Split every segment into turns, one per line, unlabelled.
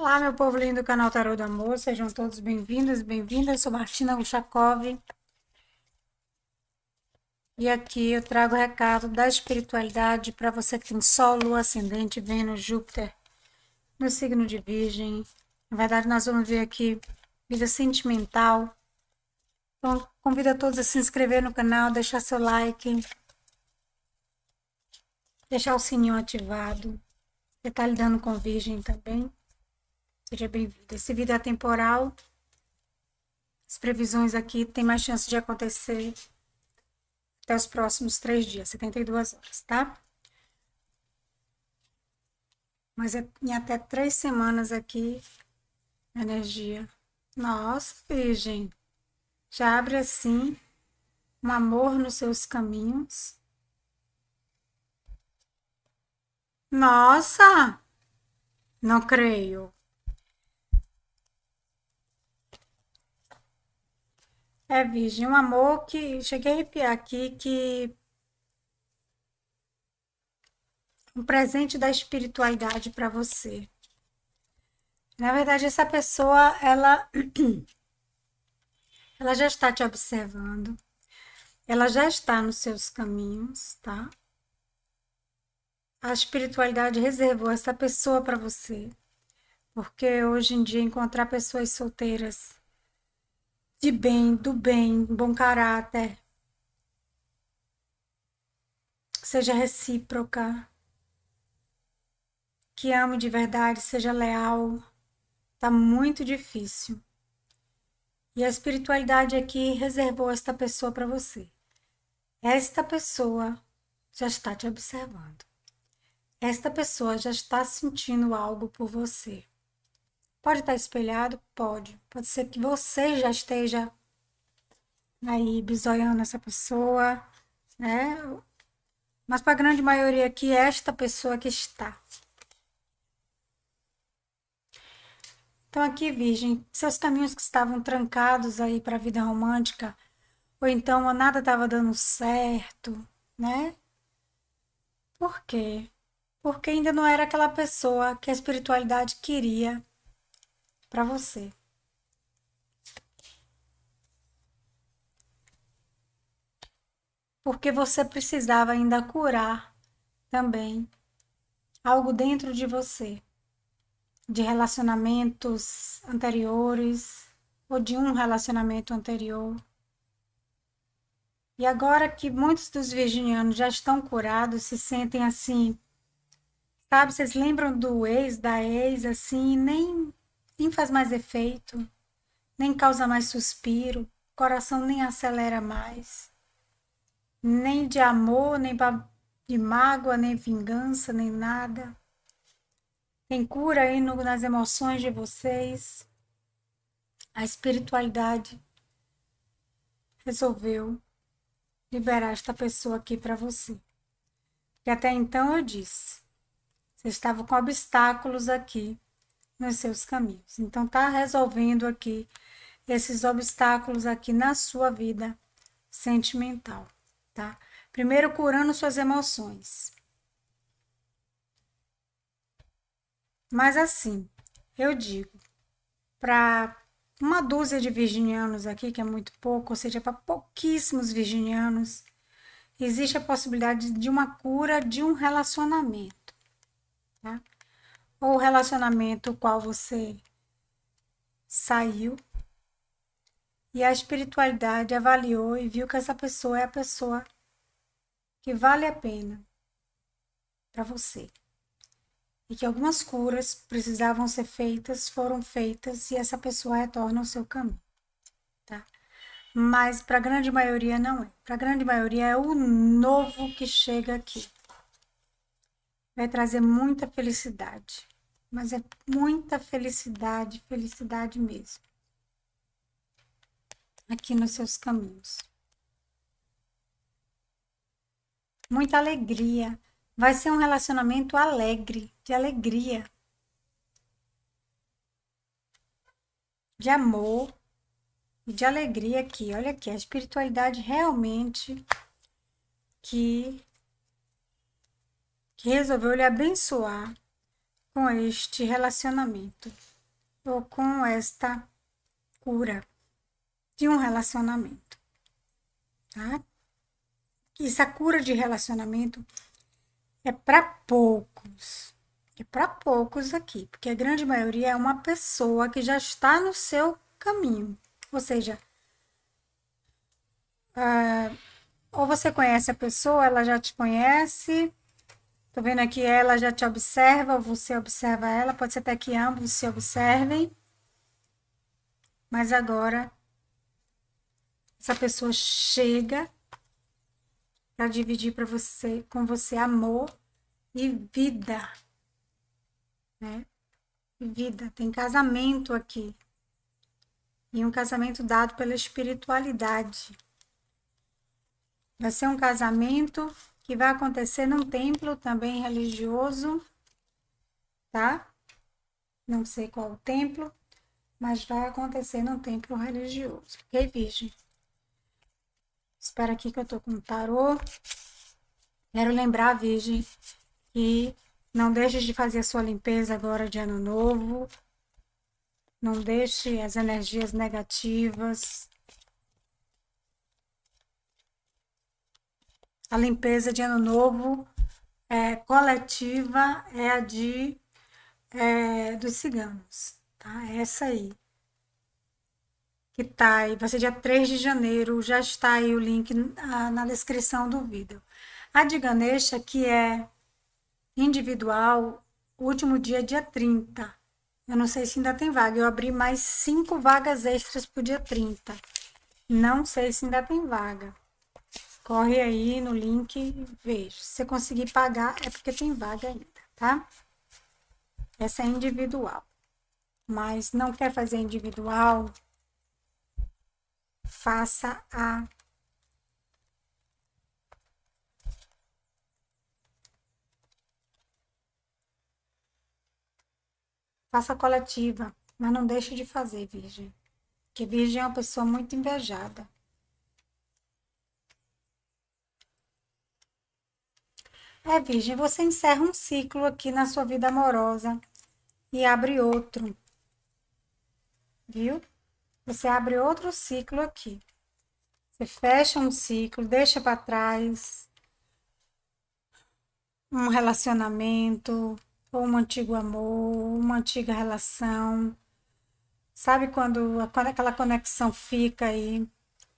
Olá, meu povo lindo do canal Tarô do Amor, sejam todos bem-vindos, bem-vindas. Sou Martina Ushakov e aqui eu trago o recado da espiritualidade para você que tem Sol, Lua, Ascendente, Vênus, Júpiter no signo de Virgem. Na verdade, nós vamos ver aqui vida sentimental. Então, convido a todos a se inscrever no canal, deixar seu like, deixar o sininho ativado. Você está lidando com Virgem também. Seja bem-vindo. Esse vídeo é temporal. As previsões aqui têm mais chance de acontecer até os próximos três dias, 72 horas, tá? Mas é em até três semanas aqui, energia. Nossa, Virgem, já abre assim um amor nos seus caminhos. Nossa, não creio. É, Virgem, um amor que. Cheguei a arrepiar aqui, que. Um presente da espiritualidade para você. Na verdade, essa pessoa, ela. Ela já está te observando. Ela já está nos seus caminhos, tá? A espiritualidade reservou essa pessoa para você. Porque hoje em dia encontrar pessoas solteiras de bem, do bem, bom caráter. seja recíproca. Que ame de verdade, seja leal. Tá muito difícil. E a espiritualidade aqui reservou esta pessoa para você. Esta pessoa já está te observando. Esta pessoa já está sentindo algo por você. Pode estar espelhado? Pode. Pode ser que você já esteja aí bisoiando essa pessoa, né? Mas para a grande maioria aqui, esta pessoa que está. Então aqui, Virgem, seus caminhos que estavam trancados aí para a vida romântica, ou então nada estava dando certo, né? Por quê? Porque ainda não era aquela pessoa que a espiritualidade queria para você. Porque você precisava ainda curar também algo dentro de você, de relacionamentos anteriores ou de um relacionamento anterior. E agora que muitos dos virginianos já estão curados, se sentem assim, sabe? Vocês lembram do ex, da ex, assim, nem nem faz mais efeito, nem causa mais suspiro, o coração nem acelera mais. Nem de amor, nem de mágoa, nem vingança, nem nada. Tem cura aí no, nas emoções de vocês. A espiritualidade resolveu liberar esta pessoa aqui para você. E até então eu disse, você estava com obstáculos aqui nos seus caminhos. Então, tá resolvendo aqui esses obstáculos aqui na sua vida sentimental, tá? Primeiro, curando suas emoções. Mas assim, eu digo, para uma dúzia de virginianos aqui, que é muito pouco, ou seja, para pouquíssimos virginianos, existe a possibilidade de uma cura de um relacionamento, tá? ou relacionamento qual você saiu e a espiritualidade avaliou e viu que essa pessoa é a pessoa que vale a pena para você. E que algumas curas precisavam ser feitas, foram feitas e essa pessoa retorna ao seu caminho, tá? Mas para a grande maioria não é. Para a grande maioria é o novo que chega aqui vai trazer muita felicidade. Mas é muita felicidade, felicidade mesmo. Aqui nos seus caminhos. Muita alegria. Vai ser um relacionamento alegre, de alegria. De amor e de alegria aqui. Olha aqui, a espiritualidade realmente que que resolveu lhe abençoar com este relacionamento ou com esta cura de um relacionamento, tá? Essa cura de relacionamento é para poucos, é para poucos aqui, porque a grande maioria é uma pessoa que já está no seu caminho, ou seja, uh, ou você conhece a pessoa, ela já te conhece, Tô vendo aqui, ela já te observa, ou você observa ela, pode ser até que ambos se observem. Mas agora, essa pessoa chega para dividir para você, com você amor e vida, né? Vida, tem casamento aqui. E um casamento dado pela espiritualidade. Vai ser um casamento que vai acontecer num templo também religioso, tá? Não sei qual o templo, mas vai acontecer num templo religioso, ok, Virgem? Espera aqui que eu tô com o tarô. Quero lembrar, Virgem, que não deixe de fazer a sua limpeza agora de ano novo. Não deixe as energias negativas A limpeza de ano novo é, coletiva é a de é, dos ciganos, tá? É essa aí. Que tá aí, vai ser dia 3 de janeiro, já está aí o link na, na descrição do vídeo. A de Ganesha, que é individual, último dia, dia 30. Eu não sei se ainda tem vaga. Eu abri mais cinco vagas extras para o dia 30. Não sei se ainda tem vaga. Corre aí no link e veja. Se você conseguir pagar, é porque tem vaga ainda, tá? Essa é individual. Mas não quer fazer individual, faça a faça coletiva, mas não deixe de fazer, Virgem. Porque Virgem é uma pessoa muito invejada. É, Virgem, você encerra um ciclo aqui na sua vida amorosa e abre outro. Viu? Você abre outro ciclo aqui. Você fecha um ciclo, deixa para trás um relacionamento, ou um antigo amor, uma antiga relação. Sabe quando, quando aquela conexão fica aí,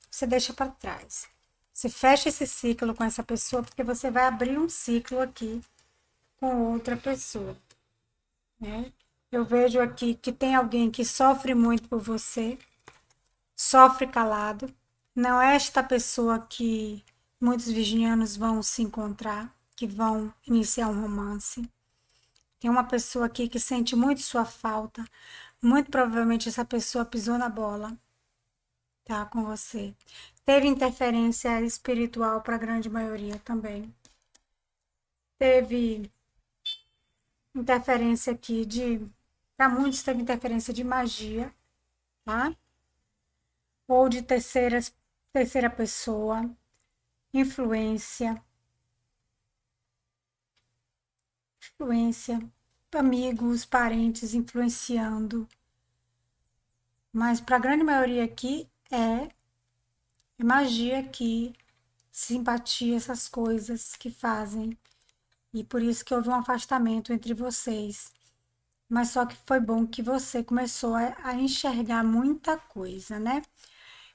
você deixa para trás. Você fecha esse ciclo com essa pessoa, porque você vai abrir um ciclo aqui com outra pessoa. Né? Eu vejo aqui que tem alguém que sofre muito por você, sofre calado. Não é esta pessoa que muitos virginianos vão se encontrar, que vão iniciar um romance. Tem uma pessoa aqui que sente muito sua falta. Muito provavelmente essa pessoa pisou na bola, tá? Com você. Teve interferência espiritual para a grande maioria também. Teve interferência aqui de. Para muitos teve interferência de magia, tá? Ou de terceiras, terceira pessoa, influência. Influência, amigos, parentes influenciando. Mas para a grande maioria aqui é é magia aqui, simpatia, essas coisas que fazem. E por isso que houve um afastamento entre vocês. Mas só que foi bom que você começou a, a enxergar muita coisa, né?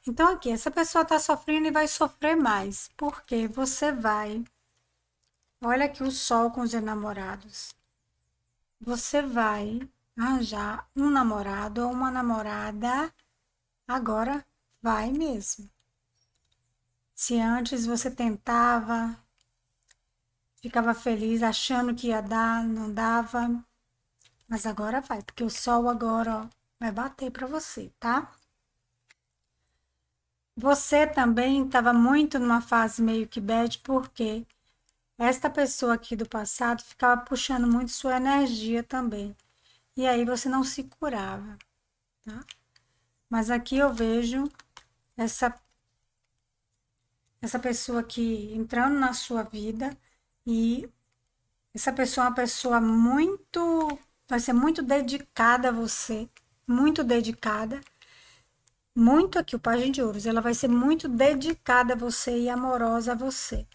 Então, aqui, essa pessoa está sofrendo e vai sofrer mais, porque você vai. Olha aqui o sol com os namorados. Você vai arranjar um namorado ou uma namorada agora vai mesmo. Se antes você tentava, ficava feliz achando que ia dar, não dava, mas agora vai, porque o sol agora ó, vai bater para você, tá? Você também estava muito numa fase meio que bad, porque esta pessoa aqui do passado ficava puxando muito sua energia também. E aí você não se curava, tá? Mas aqui eu vejo essa essa pessoa que entrando na sua vida e essa pessoa é uma pessoa muito vai ser muito dedicada a você, muito dedicada. Muito aqui o Pagem de Ouros, ela vai ser muito dedicada a você e amorosa a você.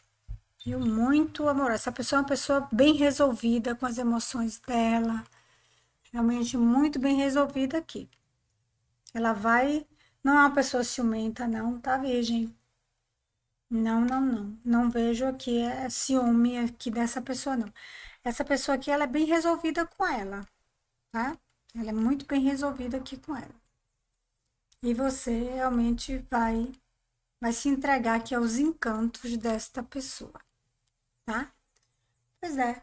E muito amorosa. Essa pessoa é uma pessoa bem resolvida com as emoções dela. Realmente muito bem resolvida aqui. Ela vai. Não é uma pessoa ciumenta, não, tá, Virgem? Não, não, não. Não vejo aqui é, é ciúme aqui dessa pessoa, não. Essa pessoa aqui, ela é bem resolvida com ela, tá? Ela é muito bem resolvida aqui com ela. E você realmente vai, vai se entregar aqui aos encantos desta pessoa, tá? Pois é.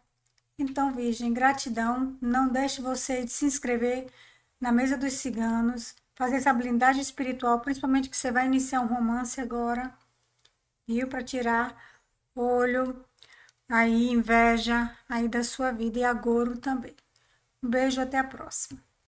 Então, Virgem, gratidão. Não deixe você de se inscrever na Mesa dos Ciganos, fazer essa blindagem espiritual, principalmente que você vai iniciar um romance agora viu? Para tirar olho, aí inveja aí da sua vida e agouro também. Um beijo, até a próxima.